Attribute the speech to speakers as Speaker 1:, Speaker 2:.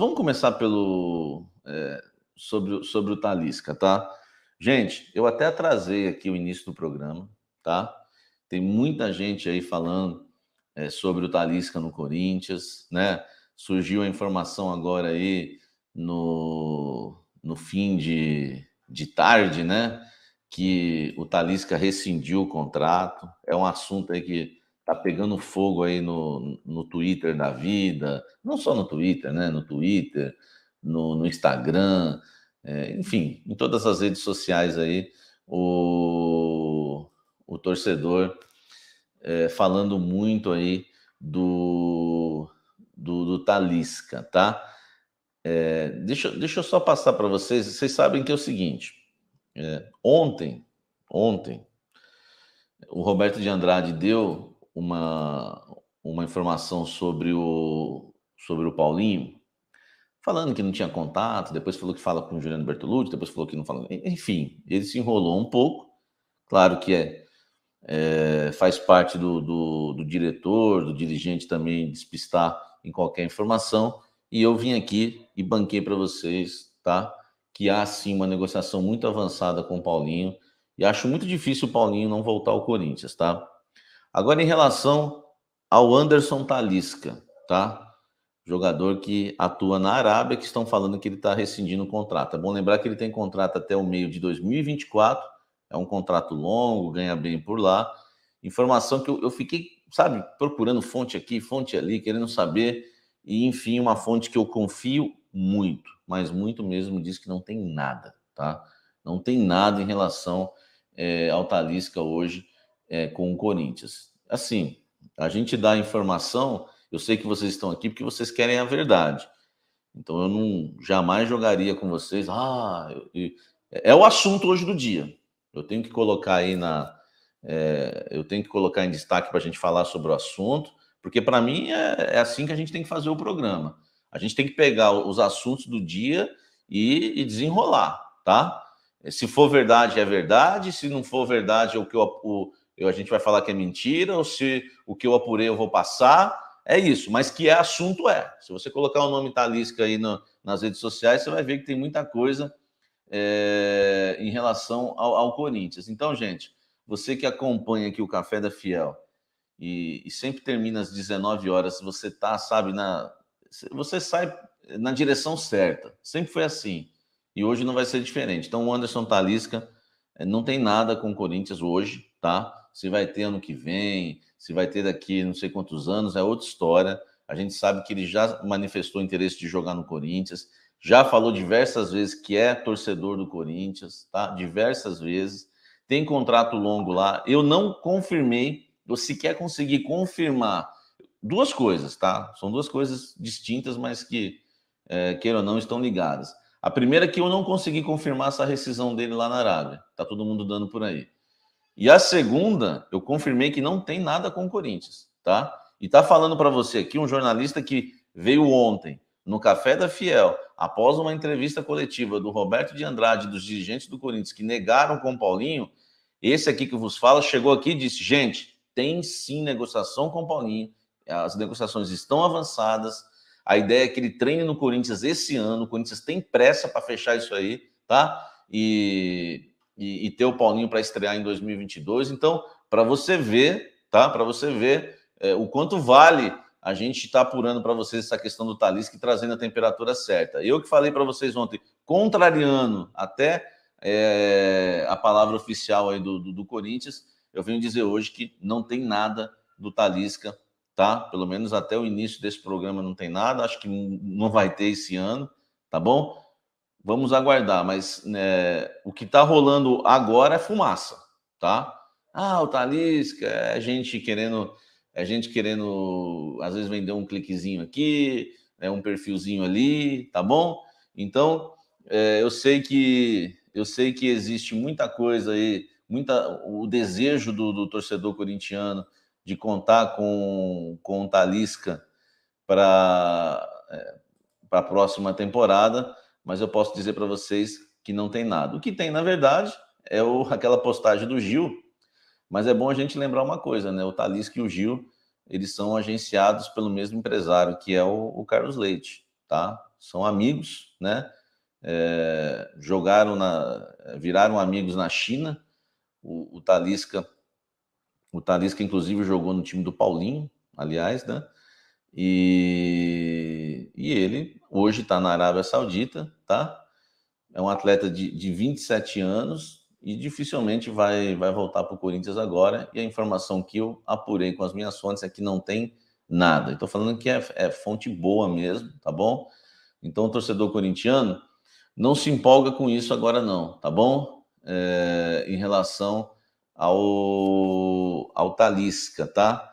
Speaker 1: vamos começar pelo é, sobre, sobre o Talisca, tá? Gente, eu até atrasei aqui o início do programa, tá? Tem muita gente aí falando é, sobre o Talisca no Corinthians, né? Surgiu a informação agora aí no, no fim de, de tarde, né? Que o Talisca rescindiu o contrato. É um assunto aí que tá pegando fogo aí no, no Twitter da vida, não só no Twitter, né? No Twitter, no, no Instagram, é, enfim, em todas as redes sociais aí, o, o torcedor é, falando muito aí do, do, do Talisca, tá? É, deixa, deixa eu só passar para vocês. Vocês sabem que é o seguinte: é, ontem, ontem, o Roberto de Andrade deu uma, uma informação sobre o, sobre o Paulinho, falando que não tinha contato, depois falou que fala com o Juliano Bertolucci, depois falou que não fala. Enfim, ele se enrolou um pouco. Claro que é, é faz parte do, do, do diretor, do dirigente também despistar em qualquer informação. E eu vim aqui e banquei para vocês, tá? Que há sim uma negociação muito avançada com o Paulinho. E acho muito difícil o Paulinho não voltar ao Corinthians, tá? Agora, em relação ao Anderson Talisca, tá? Jogador que atua na Arábia, que estão falando que ele está rescindindo o contrato. É bom lembrar que ele tem contrato até o meio de 2024, é um contrato longo, ganha bem por lá. Informação que eu, eu fiquei, sabe, procurando fonte aqui, fonte ali, querendo saber, e enfim, uma fonte que eu confio muito, mas muito mesmo, diz que não tem nada, tá? Não tem nada em relação é, ao Talisca hoje é, com o Corinthians. Assim, a gente dá informação, eu sei que vocês estão aqui porque vocês querem a verdade. Então eu não jamais jogaria com vocês. Ah, eu, eu, é o assunto hoje do dia. Eu tenho que colocar aí na. É, eu tenho que colocar em destaque para a gente falar sobre o assunto, porque para mim é, é, assim que a gente tem que fazer o programa. A gente tem que pegar os assuntos do dia e, e desenrolar, tá? Se for verdade, é verdade. Se não for verdade, é o que eu, o, eu, a gente vai falar que é mentira, ou se o que eu apurei eu vou passar. É isso, mas que é assunto é. Se você colocar o nome Talisca aí no, nas redes sociais, você vai ver que tem muita coisa é, em relação ao, ao, Corinthians. Então, gente, você que acompanha aqui o Café da Fiel e, e sempre termina às 19 horas, você tá, sabe, na. Você sai na direção certa. Sempre foi assim. E hoje não vai ser diferente. Então, o Anderson Talisca é, não tem nada com o Corinthians hoje, tá? se vai ter ano que vem, se vai ter daqui não sei quantos anos, é outra história. A gente sabe que ele já manifestou interesse de jogar no Corinthians, já falou diversas vezes que é torcedor do Corinthians, tá? Diversas vezes. Tem contrato longo lá. Eu não confirmei, eu sequer consegui confirmar duas coisas, tá? São duas coisas distintas, mas que, é, queira ou não, estão ligadas. A primeira é que eu não consegui confirmar essa rescisão dele lá na Arábia. Tá todo mundo dando por aí. E a segunda, eu confirmei que não tem nada com o Corinthians, tá? E tá falando para você aqui um jornalista que veio ontem no Café da Fiel, após uma entrevista coletiva do Roberto de Andrade dos dirigentes do Corinthians que negaram com o Paulinho, esse aqui que vos fala chegou aqui e disse: "Gente, tem sim negociação com o Paulinho. As negociações estão avançadas. A ideia é que ele treine no Corinthians esse ano. O Corinthians tem pressa para fechar isso aí, tá? E e, e ter o Paulinho para estrear em 2022. Então, para você ver, tá? Para você ver é, o quanto vale a gente estar tá apurando para vocês essa questão do Talisca e trazendo a temperatura certa. Eu que falei para vocês ontem, contrariando até é, a palavra oficial aí do, do, do, Corinthians, eu venho dizer hoje que não tem nada do Talisca, tá? Pelo menos até o início desse programa não tem nada, acho que não vai ter esse ano, tá bom? vamos aguardar, mas né, o que está rolando agora é fumaça, tá? Ah, o Talisca, a é gente querendo, a é gente querendo, às vezes vender um cliquezinho aqui, né, um perfilzinho ali, tá bom? Então, é, eu sei que eu sei que existe muita coisa aí, muita o desejo do, do torcedor corintiano de contar com com o Talisca para é, para a próxima temporada mas eu posso dizer para vocês que não tem nada. O que tem, na verdade, é o, aquela postagem do Gil, mas é bom a gente lembrar uma coisa, né? O Talisca e o Gil, eles são agenciados pelo mesmo empresário, que é o, o Carlos Leite, tá? São amigos, né? É, jogaram na, viraram amigos na China. O, o Talisca, o Talisca inclusive jogou no time do Paulinho, aliás, né? E e, ele hoje está na Arábia Saudita, tá? É um atleta de, de 27 anos e dificilmente vai, vai voltar para o Corinthians agora. E a informação que eu apurei com as minhas fontes é que não tem nada. Estou falando que é, é fonte boa mesmo, tá bom? Então, torcedor corintiano não se empolga com isso agora, não, tá bom? É, em relação ao, ao Talisca, tá?